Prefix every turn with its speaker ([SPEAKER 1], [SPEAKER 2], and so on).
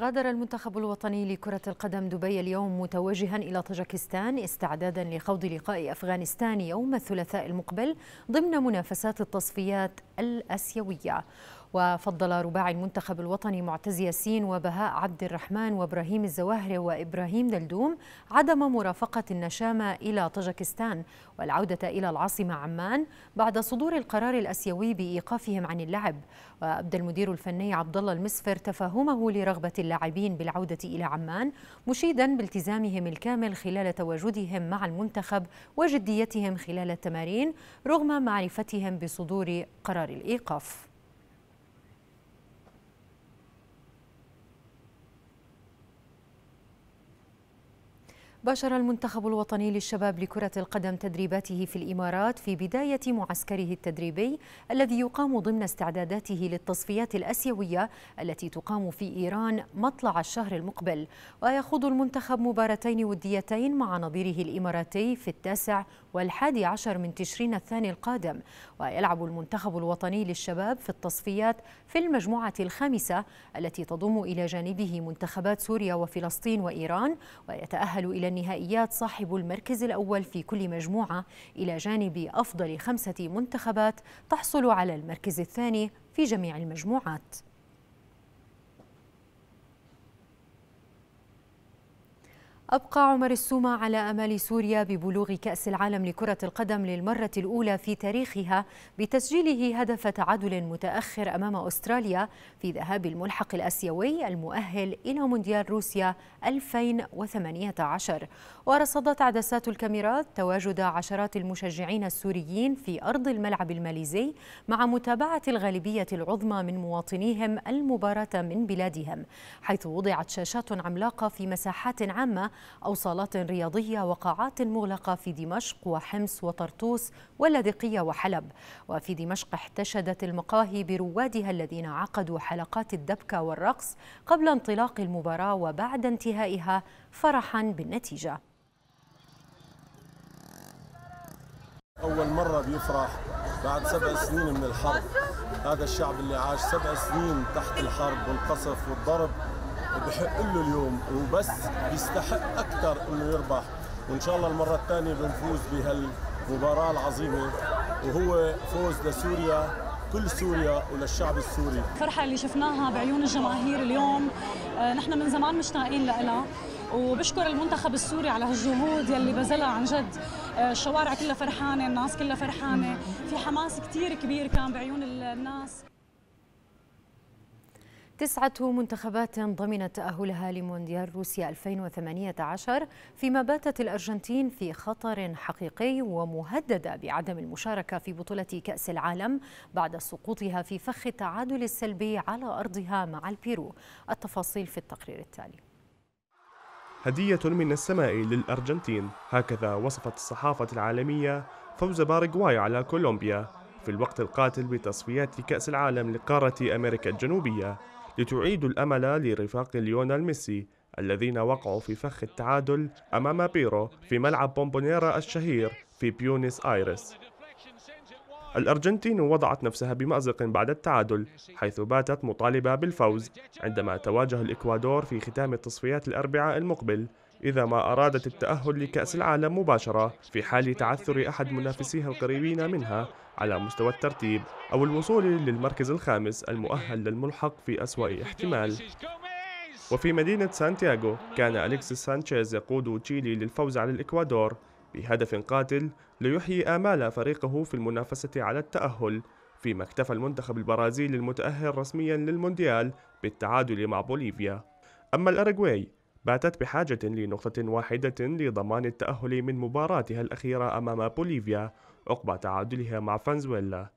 [SPEAKER 1] غادر المنتخب الوطني لكرة القدم دبي اليوم متوجها إلى طاجكستان استعدادا لخوض لقاء أفغانستان يوم الثلاثاء المقبل ضمن منافسات التصفيات الأسيوية وفضل رباعي المنتخب الوطني معتز ياسين وبهاء عبد الرحمن وابراهيم الزواهري وابراهيم دلدوم عدم مرافقه النشامه الى طاجكستان والعوده الى العاصمه عمان بعد صدور القرار الاسيوي بايقافهم عن اللعب وابدى المدير الفني عبد الله المسفر تفهمه لرغبه اللاعبين بالعوده الى عمان مشيدا بالتزامهم الكامل خلال تواجدهم مع المنتخب وجديتهم خلال التمارين رغم معرفتهم بصدور قرار الايقاف باشر المنتخب الوطني للشباب لكرة القدم تدريباته في الإمارات في بداية معسكره التدريبي الذي يقام ضمن استعداداته للتصفيات الأسيوية التي تقام في إيران مطلع الشهر المقبل ويخوض المنتخب مباراتين وديتين مع نظيره الإماراتي في التاسع والحادي عشر من تشرين الثاني القادم ويلعب المنتخب الوطني للشباب في التصفيات في المجموعة الخامسة التي تضم إلى جانبه منتخبات سوريا وفلسطين وإيران ويتأهل إلى النهائيات صاحب المركز الأول في كل مجموعة إلى جانب أفضل خمسة منتخبات تحصل على المركز الثاني في جميع المجموعات أبقى عمر السومة على أمال سوريا ببلوغ كأس العالم لكرة القدم للمرة الأولى في تاريخها بتسجيله هدف تعادل متأخر أمام أستراليا في ذهاب الملحق الأسيوي المؤهل إلى مونديال روسيا 2018 ورصدت عدسات الكاميرات تواجد عشرات المشجعين السوريين في أرض الملعب الماليزي مع متابعة الغالبية العظمى من مواطنيهم المباراة من بلادهم حيث وضعت شاشات عملاقة في مساحات عامة أو صالات رياضية وقاعات مغلقة في دمشق وحمص وطرطوس واللاذقية وحلب وفي دمشق احتشدت المقاهي بروادها الذين عقدوا حلقات الدبكة والرقص قبل انطلاق المباراة وبعد انتهائها فرحا بالنتيجة أول مرة بيفرح بعد سبع سنين من الحرب
[SPEAKER 2] هذا الشعب اللي عاش سبع سنين تحت الحرب والقصف والضرب بحق له اليوم وبس بيستحق اكثر انه يربح وان شاء الله المره الثانيه بنفوز بهالمباراه العظيمه وهو فوز لسوريا كل سوريا وللشعب السوري
[SPEAKER 1] الفرحه اللي شفناها بعيون الجماهير اليوم آه، نحن من زمان مشتاقين لها وبشكر المنتخب السوري على هالجهود يلي بذلها عن جد آه، الشوارع كلها فرحانه الناس كلها فرحانه في حماس كثير كبير كان بعيون الناس تسعة منتخبات ضمنت تأهلها لمونديال روسيا 2018 فيما باتت الأرجنتين في خطر حقيقي ومهددة بعدم المشاركة في بطولة كأس العالم بعد سقوطها في فخ التعادل السلبي على أرضها مع البيرو التفاصيل في التقرير التالي
[SPEAKER 2] هدية من السماء للأرجنتين هكذا وصفت الصحافة العالمية فوز باراغواي على كولومبيا في الوقت القاتل بتصفيات كأس العالم لقارة أمريكا الجنوبية لتعيد الأمل لرفاق ليونال ميسي الذين وقعوا في فخ التعادل أمام بيرو في ملعب بومبونيرا الشهير في بيونس آيرس الأرجنتين وضعت نفسها بمأزق بعد التعادل حيث باتت مطالبة بالفوز عندما تواجه الإكوادور في ختام التصفيات الأربعاء المقبل إذا ما أرادت التأهل لكأس العالم مباشرة في حال تعثر أحد منافسيها القريبين منها على مستوى الترتيب أو الوصول للمركز الخامس المؤهل للملحق في أسوأ احتمال وفي مدينة سانتياغو كان أليكسيس سانشيز يقود تشيلي للفوز على الإكوادور بهدف قاتل ليحيي آمال فريقه في المنافسة على التأهل فيما اكتفى المنتخب البرازيلي المتأهل رسميا للمونديال بالتعادل مع بوليفيا أما الأرجواي باتت بحاجة لنقطة واحدة لضمان التأهل من مباراتها الأخيرة أمام بوليفيا عقب تعادلها مع فنزويلا